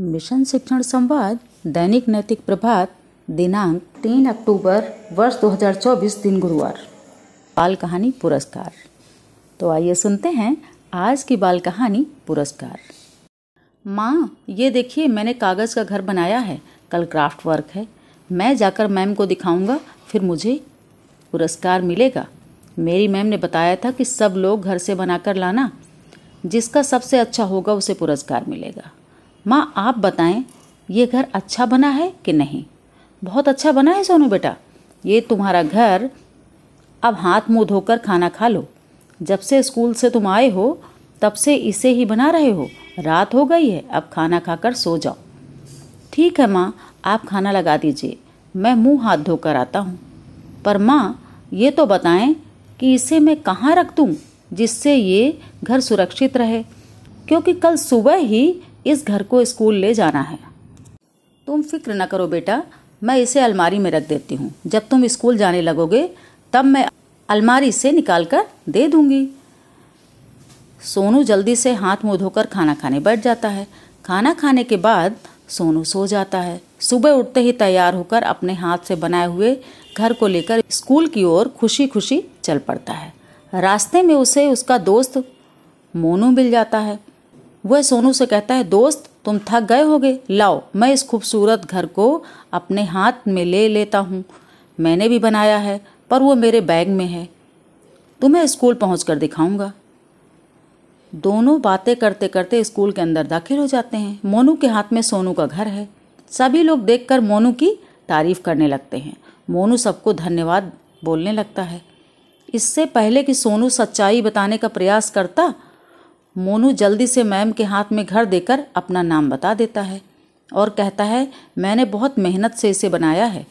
mission शिक्षण संवाद दैनिक नैतिक प्रभात दिनांक तीन अक्टूबर वर्ष 2024 दिन गुरुवार बाल कहानी पुरस्कार तो आइए सुनते हैं आज की बाल कहानी पुरस्कार माँ ये देखिए मैंने कागज़ का घर बनाया है कल क्राफ्ट वर्क है मैं जाकर मैम को दिखाऊंगा फिर मुझे पुरस्कार मिलेगा मेरी मैम ने बताया था कि सब लोग घर से बनाकर लाना जिसका सबसे अच्छा होगा उसे पुरस्कार मिलेगा माँ आप बताएं ये घर अच्छा बना है कि नहीं बहुत अच्छा बना है सोनू बेटा ये तुम्हारा घर अब हाथ मुंह धोकर खाना खा लो जब से स्कूल से तुम आए हो तब से इसे ही बना रहे हो रात हो गई है अब खाना खाकर सो जाओ ठीक है माँ आप खाना लगा दीजिए मैं मुंह हाथ धोकर आता हूँ पर माँ ये तो बताएं कि इसे मैं कहाँ रख दूँ जिससे ये घर सुरक्षित रहे क्योंकि कल सुबह ही इस घर को स्कूल ले जाना है तुम फिक्र न करो बेटा मैं इसे अलमारी में रख देती हूँ जब तुम स्कूल जाने लगोगे तब मैं अलमारी से निकाल कर दे दूँगी सोनू जल्दी से हाथ मुँह धोकर खाना खाने बैठ जाता है खाना खाने के बाद सोनू सो जाता है सुबह उठते ही तैयार होकर अपने हाथ से बनाए हुए घर को लेकर स्कूल की ओर खुशी खुशी चल पड़ता है रास्ते में उसे उसका दोस्त मोनू मिल जाता है वह सोनू से कहता है दोस्त तुम थक गए होगे लाओ मैं इस खूबसूरत घर को अपने हाथ में ले लेता हूँ मैंने भी बनाया है पर वो मेरे बैग में है तुम्हें स्कूल पहुँच कर दिखाऊँगा दोनों बातें करते करते स्कूल के अंदर दाखिल हो जाते हैं मोनू के हाथ में सोनू का घर है सभी लोग देखकर मोनू की तारीफ करने लगते हैं मोनू सबको धन्यवाद बोलने लगता है इससे पहले कि सोनू सच्चाई बताने का प्रयास करता मोनू जल्दी से मैम के हाथ में घर देकर अपना नाम बता देता है और कहता है मैंने बहुत मेहनत से इसे बनाया है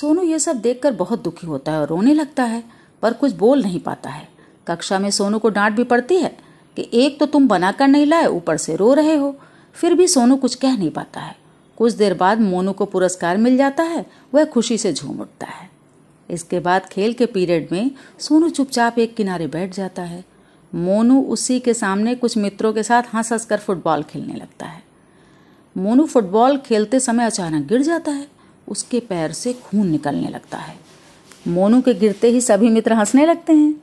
सोनू ये सब देखकर बहुत दुखी होता है और रोने लगता है पर कुछ बोल नहीं पाता है कक्षा में सोनू को डांट भी पड़ती है कि एक तो तुम बनाकर नहीं लाए ऊपर से रो रहे हो फिर भी सोनू कुछ कह नहीं पाता है कुछ देर बाद मोनू को पुरस्कार मिल जाता है वह खुशी से झूम उठता है इसके बाद खेल के पीरियड में सोनू चुपचाप एक किनारे बैठ जाता है मोनू उसी के सामने कुछ मित्रों के साथ हंस हंस कर फुटबॉल खेलने लगता है मोनू फुटबॉल खेलते समय अचानक गिर जाता है उसके पैर से खून निकलने लगता है मोनू के गिरते ही सभी मित्र हंसने लगते हैं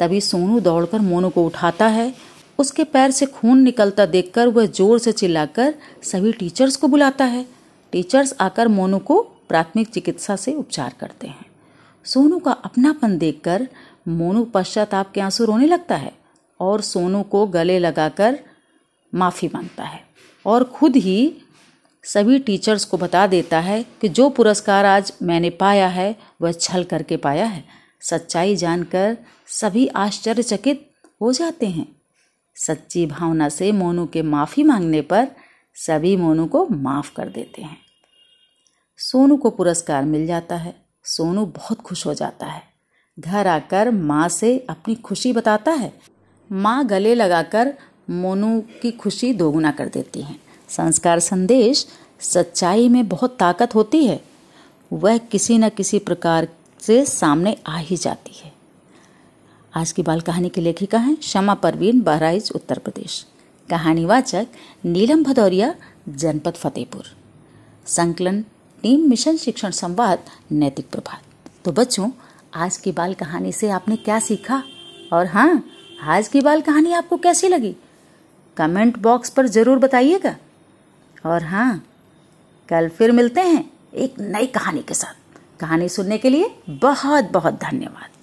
तभी सोनू दौड़कर मोनू को उठाता है उसके पैर से खून निकलता देखकर वह जोर से चिल्लाकर सभी टीचर्स को बुलाता है टीचर्स आकर मोनू को प्राथमिक चिकित्सा से उपचार करते हैं सोनू का अपनापन देखकर मोनू पश्चाताप के आंसू रोने लगता है और सोनू को गले लगाकर माफ़ी मांगता है और खुद ही सभी टीचर्स को बता देता है कि जो पुरस्कार आज मैंने पाया है वह छल करके पाया है सच्चाई जानकर सभी आश्चर्यचकित हो जाते हैं सच्ची भावना से मोनू के माफ़ी मांगने पर सभी मोनू को माफ़ कर देते हैं सोनू को पुरस्कार मिल जाता है सोनू बहुत खुश हो जाता है घर आकर माँ से अपनी खुशी बताता है माँ गले लगाकर मोनू की खुशी दोगुना कर देती हैं संस्कार संदेश सच्चाई में बहुत ताकत होती है वह किसी न किसी प्रकार से सामने आ ही जाती है आज की बाल कहानी की लेखिका हैं शमा परवीन बहराइच उत्तर प्रदेश कहानीवाचक नीलम भदौरिया जनपद फतेहपुर संकलन टीम मिशन शिक्षण संवाद नैतिक प्रभात तो बच्चों आज की बाल कहानी से आपने क्या सीखा और हाँ आज की बाल कहानी आपको कैसी लगी कमेंट बॉक्स पर ज़रूर बताइएगा और हाँ कल फिर मिलते हैं एक नई कहानी के साथ कहानी सुनने के लिए बहुत बहुत धन्यवाद